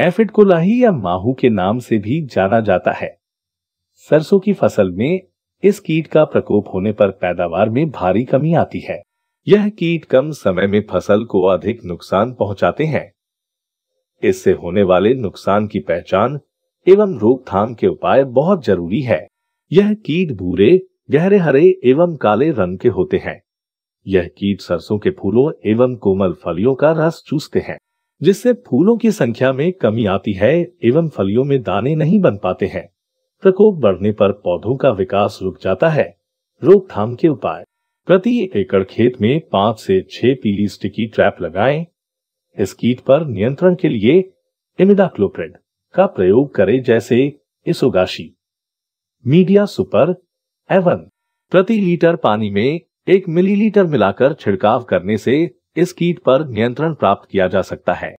Aphid लाही या माहू के नाम से भी जाना जाता है सरसों की फसल में इस कीट का प्रकोप होने पर पैदावार में भारी कमी आती है यह कीट कम समय में फसल को अधिक नुकसान पहुंचाते हैं इससे होने वाले नुकसान की पहचान एवं रोकथाम के उपाय बहुत जरूरी है यह कीट भूरे गहरे हरे एवं काले रंग के होते हैं यह कीट सरसों के फूलों एवं कोमल फलियों का रस चूसते हैं जिससे फूलों की संख्या में कमी आती है एवं फलियों में दाने नहीं बन पाते हैं प्रकोप बढ़ने पर पौधों का विकास रुक जाता है रोकथाम के उपाय प्रति एकड़ खेत में पांच से छह पीली स्टिकी ट्रैप लगाएं। इस कीट पर नियंत्रण के लिए इमिडाक्लोप्रेड का प्रयोग करें जैसे इसोगाशी मीडिया सुपर एवन प्रति लीटर पानी में एक मिलीलीटर मिलाकर छिड़काव करने से इस कीट पर नियंत्रण प्राप्त किया जा सकता है